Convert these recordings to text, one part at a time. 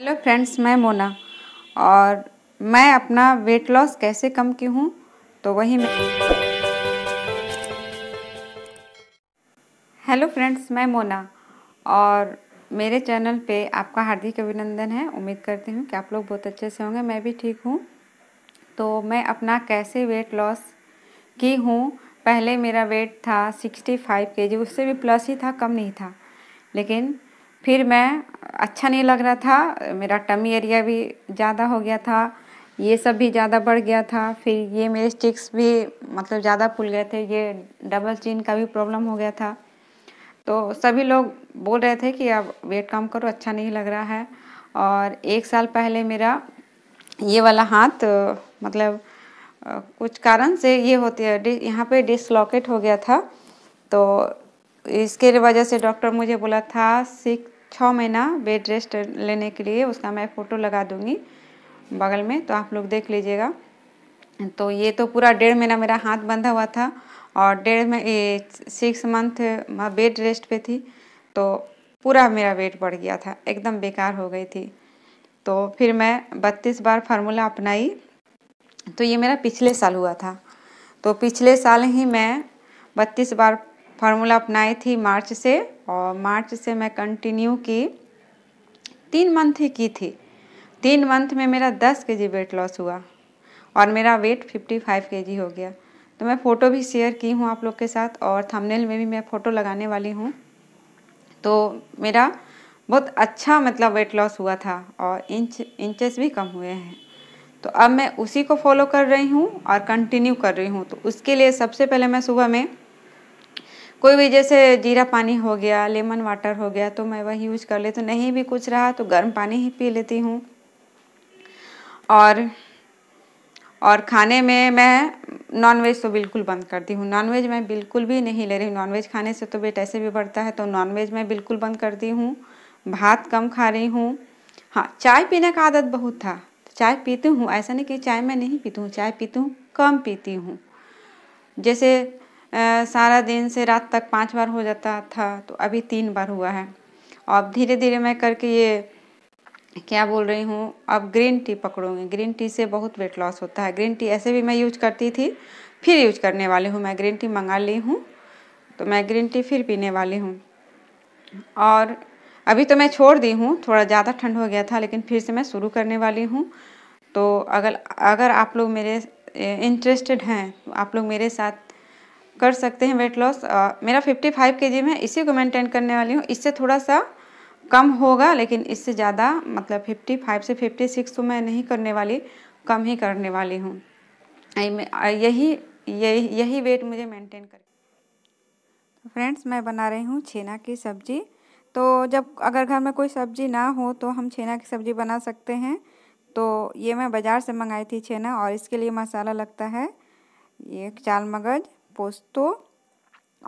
hello friends मैं मोना और मैं अपना वेट लॉस कैसे कम की हूँ तो वही मैं हेलो फ्रेंड्स मैं मोना और मेरे चैनल पे आपका हार्दिक अभिनंदन है उम्मीद करती हूँ कि आप लोग बहुत अच्छे से होंगे मैं भी ठीक हूँ तो मैं अपना कैसे वेट लॉस की हूँ पहले मेरा वेट था सिक्सटी फाइव के जी उससे भी प्लस ही था कम नहीं था लेकिन फिर मैं अच्छा नहीं लग रहा था मेरा टमी एरिया भी ज़्यादा हो गया था ये सब भी ज़्यादा बढ़ गया था फिर ये मेरे स्टिक्स भी मतलब ज़्यादा फूल गए थे ये डबल चिन का भी प्रॉब्लम हो गया था तो सभी लोग बोल रहे थे कि अब वेट कम करो अच्छा नहीं लग रहा है और एक साल पहले मेरा ये वाला हाथ मतलब कुछ कारण से ये होती है यहाँ पे डिसलॉकेट हो गया था तो इसके वजह से डॉक्टर मुझे बोला था सिक्स छः महीना बेड रेस्ट लेने के लिए उसका मैं फ़ोटो लगा दूँगी बगल में तो आप लोग देख लीजिएगा तो ये तो पूरा डेढ़ महीना मेरा हाथ बंधा हुआ था और डेढ़ में सिक्स मंथ बेड रेस्ट पे थी तो पूरा मेरा वेट बढ़ गया था एकदम बेकार हो गई थी तो फिर मैं बत्तीस बार फार्मूला अपनाई तो ये मेरा पिछले साल हुआ था तो पिछले साल ही मैं बत्तीस बार फार्मूला अपनाई थी मार्च से और मार्च से मैं कंटिन्यू की तीन मंथ ही की थी तीन मंथ में मेरा दस के जी वेट लॉस हुआ और मेरा वेट फिफ्टी फाइव के जी हो गया तो मैं फ़ोटो भी शेयर की हूँ आप लोग के साथ और थंबनेल में भी मैं फ़ोटो लगाने वाली हूँ तो मेरा बहुत अच्छा मतलब वेट लॉस हुआ था और इंच इंचेस भी कम हुए हैं तो अब मैं उसी को फॉलो कर रही हूँ और कंटिन्यू कर रही हूँ तो उसके लिए सबसे पहले मैं सुबह में कोई भी जैसे जीरा पानी हो गया लेमन वाटर हो गया तो मैं वही यूज कर लेती हूँ नहीं भी कुछ रहा तो गर्म पानी ही पी लेती हूँ और और खाने में मैं नॉनवेज तो बिल्कुल बंद करती हूँ नॉनवेज मैं बिल्कुल भी नहीं ले रही हूँ नॉनवेज खाने से तो वेट ऐसे भी बढ़ता है तो नॉनवेज मैं बिल्कुल बंद करती हूँ भात कम खा रही हूँ हाँ चाय पीने का आदत बहुत था चाय पीती हूँ ऐसा नहीं कि चाय मैं नहीं पीती हूँ चाय पीती हूँ कम पीती हूँ जैसे सारा दिन से रात तक पाँच बार हो जाता था तो अभी तीन बार हुआ है अब धीरे धीरे मैं करके ये क्या बोल रही हूँ अब ग्रीन टी पकड़ूँगी ग्रीन टी से बहुत वेट लॉस होता है ग्रीन टी ऐसे भी मैं यूज़ करती थी फिर यूज करने वाली हूँ मैं ग्रीन टी मंगा ली हूँ तो मैं ग्रीन टी फिर पीने वाली हूँ और अभी तो मैं छोड़ दी हूँ थोड़ा ज़्यादा ठंड हो गया था लेकिन फिर से मैं शुरू करने वाली हूँ तो अगर अगर आप लोग मेरे इंटरेस्टेड हैं तो आप लोग मेरे साथ कर सकते हैं वेट लॉस मेरा 55 फाइव के जी में इसी को मेंटेन करने वाली हूँ इससे थोड़ा सा कम होगा लेकिन इससे ज़्यादा मतलब 55 से 56 तो मैं नहीं करने वाली कम ही करने वाली हूँ यही यही यही वेट मुझे मेंटेन कर फ्रेंड्स तो मैं बना रही हूँ छेना की सब्ज़ी तो जब अगर घर में कोई सब्ज़ी ना हो तो हम छेना की सब्ज़ी बना सकते हैं तो ये मैं बाज़ार से मंगाई थी छेना और इसके लिए मसाला लगता है ये चाल मगज़ पोस्तो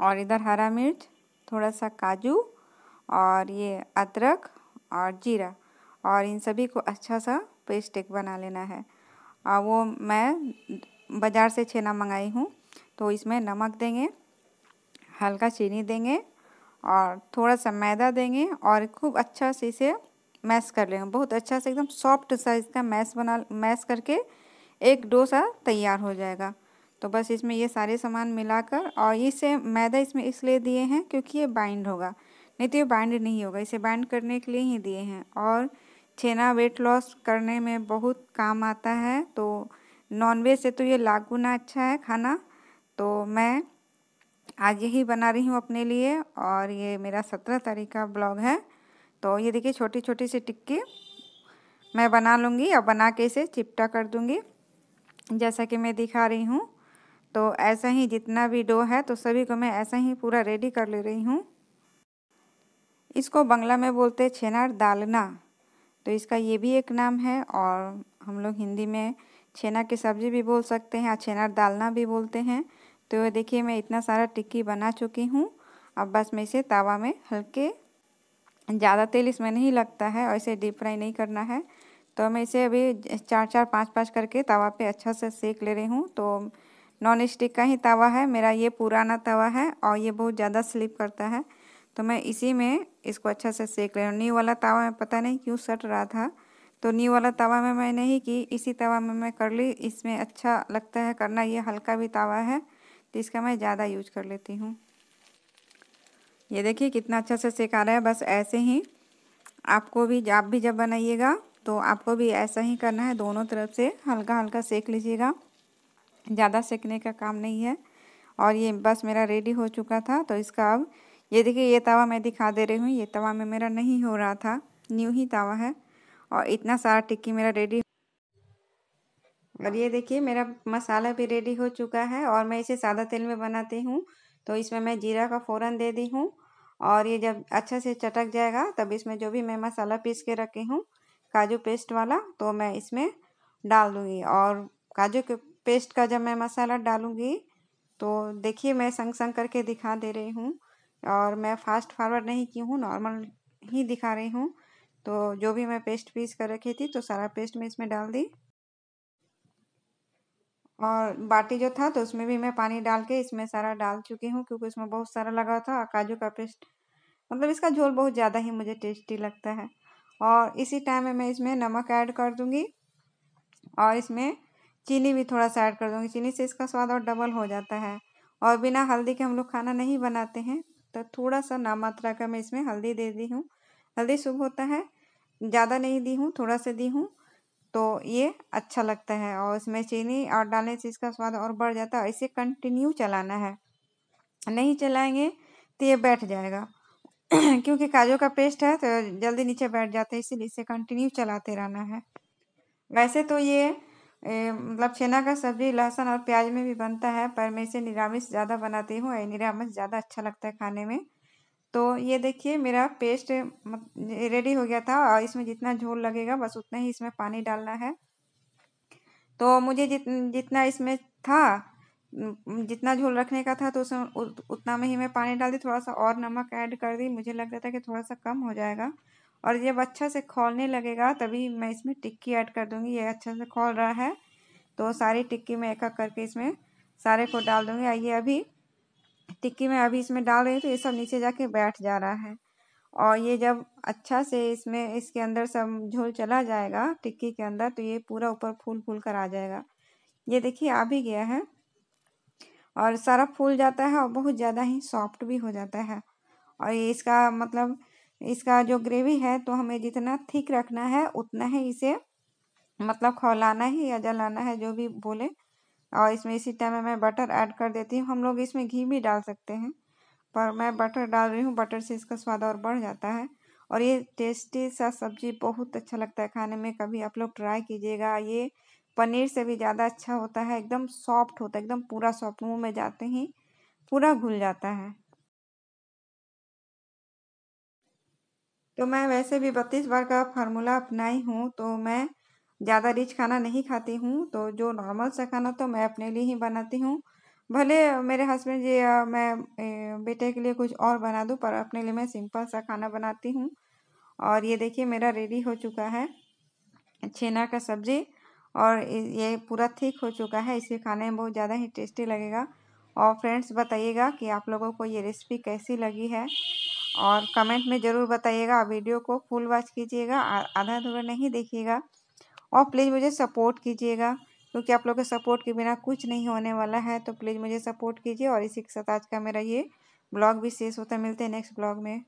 और इधर हरा मिर्च थोड़ा सा काजू और ये अदरक और जीरा और इन सभी को अच्छा सा पेस्ट एक बना लेना है और वो मैं बाज़ार से छेना मंगाई हूँ तो इसमें नमक देंगे हल्का चीनी देंगे और थोड़ा सा मैदा देंगे और खूब अच्छा से इसे मैश कर लेंगे बहुत अच्छा से एकदम सॉफ्ट सा इसका मैश बना मैश करके एक डोसा तैयार हो जाएगा तो बस इसमें ये सारे सामान मिलाकर और इसे मैदा इसमें इसलिए दिए हैं क्योंकि ये बाइंड होगा नहीं तो ये बाइंड नहीं होगा इसे बाइंड करने के लिए ही दिए हैं और छेना वेट लॉस करने में बहुत काम आता है तो नॉनवेज से तो ये लागू ना अच्छा है खाना तो मैं आज यही बना रही हूँ अपने लिए और ये मेरा सत्रह तारीख का ब्लॉग है तो ये देखिए छोटी छोटी सी टिक्की मैं बना लूँगी और बना के इसे चिपटा कर दूँगी जैसा कि मैं दिखा रही हूँ तो ऐसा ही जितना भी डो है तो सभी को मैं ऐसा ही पूरा रेडी कर ले रही हूँ इसको बंगला में बोलते हैं छेनार दालना तो इसका ये भी एक नाम है और हम लोग हिंदी में छेना की सब्ज़ी भी बोल सकते हैं और छेनार दालना भी बोलते हैं तो देखिए मैं इतना सारा टिक्की बना चुकी हूँ अब बस मैं इसे तावा में हल्के ज़्यादा तेल इसमें नहीं लगता है और इसे डीप फ्राई नहीं करना है तो मैं इसे अभी चार चार पाँच पाँच करके तवा पर अच्छा से सेक ले रही हूँ तो नॉन स्टिक का ही तवा है मेरा ये पुराना तवा है और ये बहुत ज़्यादा स्लिप करता है तो मैं इसी में इसको अच्छा से सेक ले रहा हूँ न्यू वाला तवा में पता नहीं क्यों सट रहा था तो न्यू वाला तवा में मैं नहीं की इसी तवा में मैं कर ली इसमें अच्छा लगता है करना ये हल्का भी तवा है तो इसका मैं ज़्यादा यूज कर लेती हूँ ये देखिए कितना अच्छा से सेक आ रहा है बस ऐसे ही आपको भी आप भी जब बनाइएगा तो आपको भी ऐसा ही करना है दोनों तरफ से हल्का हल्का सेक लीजिएगा ज़्यादा सेकने का काम नहीं है और ये बस मेरा रेडी हो चुका था तो इसका अब ये देखिए ये तवा मैं दिखा दे रही हूँ ये तवा में मेरा नहीं हो रहा था न्यू ही तवा है और इतना सारा टिक्की मेरा रेडी और ये देखिए मेरा मसाला भी रेडी हो चुका है और मैं इसे सादा तेल में बनाती हूँ तो इसमें मैं जीरा का फ़ौरन दे दी हूँ और ये जब अच्छे से चटक जाएगा तब इसमें जो भी मैं मसाला पीस के रखी हूँ काजू पेस्ट वाला तो मैं इसमें डाल दूँगी और काजू के पेस्ट का जब मैं मसाला डालूँगी तो देखिए मैं संग संग करके दिखा दे रही हूँ और मैं फास्ट फॉरवर्ड नहीं की हूँ नॉर्मल ही दिखा रही हूँ तो जो भी मैं पेस्ट पीस कर रखी थी तो सारा पेस्ट मैं इसमें डाल दी और बाटी जो था तो उसमें भी मैं पानी डाल के इसमें सारा डाल चुकी हूँ क्योंकि उसमें बहुत सारा लगा था काजू का पेस्ट मतलब इसका झोल बहुत ज़्यादा ही मुझे टेस्टी लगता है और इसी टाइम में मैं इसमें नमक ऐड कर दूँगी और इसमें चीनी भी थोड़ा सा ऐड कर दूँगी चीनी से इसका स्वाद और डबल हो जाता है और बिना हल्दी के हम लोग खाना नहीं बनाते हैं तो थोड़ा सा नाम मात्रा का मैं इसमें हल्दी दे दी हूँ हल्दी शुभ होता है ज़्यादा नहीं दी हूँ थोड़ा सा दी हूँ तो ये अच्छा लगता है और इसमें चीनी और डालने से इसका स्वाद और बढ़ जाता है इसे कंटिन्यू चलाना है नहीं चलाएंगे तो ये बैठ जाएगा क्योंकि काजू का पेस्ट है तो जल्दी नीचे बैठ जाता है इसीलिए इसे कंटिन्यू चलाते रहना है वैसे तो ये मतलब छेना का सब्जी लहसुन और प्याज में भी बनता है पर मैं इसे निरामिष ज़्यादा बनाती हूँ निरामिष ज़्यादा अच्छा लगता है खाने में तो ये देखिए मेरा पेस्ट रेडी हो गया था और इसमें जितना झोल लगेगा बस उतना ही इसमें पानी डालना है तो मुझे जित जितना इसमें था जितना झोल रखने का था तो उसमें उतना में ही मैं पानी डाल दी थोड़ा सा और नमक ऐड कर दी मुझे लग रहा था कि थोड़ा सा कम हो जाएगा और जब अच्छा से खोलने लगेगा तभी मैं इसमें टिक्की ऐड कर दूंगी ये अच्छा से खोल रहा है तो सारी टिक्की में एक एक करके इसमें सारे को डाल दूँगी आइए अभी टिक्की में अभी इसमें डाल रही हूँ तो ये सब नीचे जाके बैठ जा रहा है और ये जब अच्छा से इसमें इसके अंदर सब झोल चला जाएगा टिक्की के अंदर तो ये पूरा ऊपर फूल फूल कर आ जाएगा ये देखिए आ भी गया है और सारा फूल जाता है और बहुत ज़्यादा ही सॉफ्ट भी हो जाता है और ये इसका मतलब इसका जो ग्रेवी है तो हमें जितना थिक रखना है उतना ही इसे मतलब खौलाना है या जलाना है जो भी बोले और इसमें इसी टाइम में मैं बटर ऐड कर देती हूँ हम लोग इसमें घी भी डाल सकते हैं पर मैं बटर डाल रही हूँ बटर से इसका स्वाद और बढ़ जाता है और ये टेस्टी सा सब्जी बहुत अच्छा लगता है खाने में कभी आप लोग ट्राई कीजिएगा ये पनीर से भी ज़्यादा अच्छा होता है एकदम सॉफ्ट होता है एकदम पूरा सॉफ्ट मुँह में जाते ही पूरा घुल जाता है तो मैं वैसे भी बत्तीस बार का फार्मूला अपनाई हूँ तो मैं ज़्यादा रिच खाना नहीं खाती हूँ तो जो नॉर्मल सा खाना तो मैं अपने लिए ही बनाती हूँ भले मेरे हस्बैंड जी मैं बेटे के लिए कुछ और बना दूँ पर अपने लिए मैं सिंपल सा खाना बनाती हूँ और ये देखिए मेरा रेडी हो चुका है छेना का सब्जी और ये पूरा ठीक हो चुका है इसे खाने में बहुत ज़्यादा ही टेस्टी लगेगा और फ्रेंड्स बताइएगा कि आप लोगों को ये रेसिपी कैसी लगी है और कमेंट में ज़रूर बताइएगा वीडियो को फुल वॉच कीजिएगा आधा अधूरा नहीं देखिएगा और प्लीज़ मुझे सपोर्ट कीजिएगा क्योंकि आप लोग के सपोर्ट के बिना कुछ नहीं होने वाला है तो प्लीज़ मुझे सपोर्ट कीजिए और इसी के साथ आज का मेरा ये ब्लॉग भी शेष होता है मिलते हैं नेक्स्ट ब्लॉग में